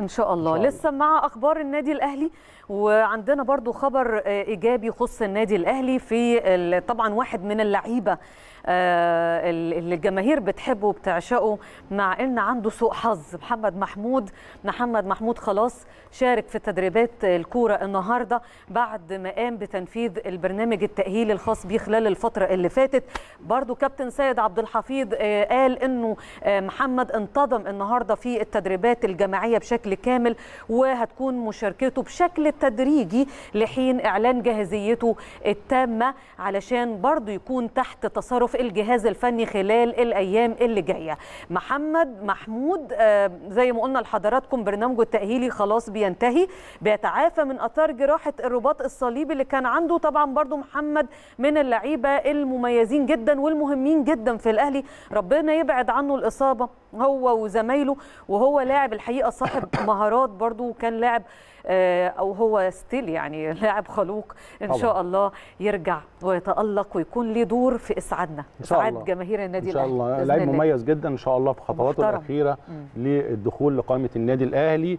ان شاء الله, إن شاء الله. لسه مع اخبار النادي الاهلي وعندنا برضو خبر آه، ايجابي يخص النادي الاهلي في طبعا واحد من اللعيبه آه، اللي الجماهير بتحبه وبتعشقه مع ان عنده سوء حظ محمد محمود محمد محمود خلاص شارك في تدريبات الكوره النهارده بعد ما قام بتنفيذ البرنامج التاهيلي الخاص بيه خلال الفتره اللي فاتت برضو كابتن سيد عبد الحفيظ آه، قال انه محمد انتظم النهارده في التدريبات الجماعيه بشكل بشكل كامل وهتكون مشاركته بشكل تدريجي لحين إعلان جاهزيته التامة علشان برضه يكون تحت تصرف الجهاز الفني خلال الأيام اللي جاية محمد محمود آه، زي ما قلنا لحضراتكم برنامجه التأهيلي خلاص بينتهي بيتعافى من أثار جراحة الرباط الصليبي اللي كان عنده طبعا برضه محمد من اللعيبة المميزين جدا والمهمين جدا في الأهلي ربنا يبعد عنه الإصابة هو وزمايله وهو لاعب الحقيقة صاحب مهارات برضو وكان لاعب آه، او هو ستيل يعني لاعب خلوق ان شاء الله يرجع ويتالق ويكون له دور في اسعادنا اسعاد جماهير النادي الاهلي ان شاء الله لاعب مميز جدا ان شاء الله في خطواته الاخيره للدخول لقائمه النادي الاهلي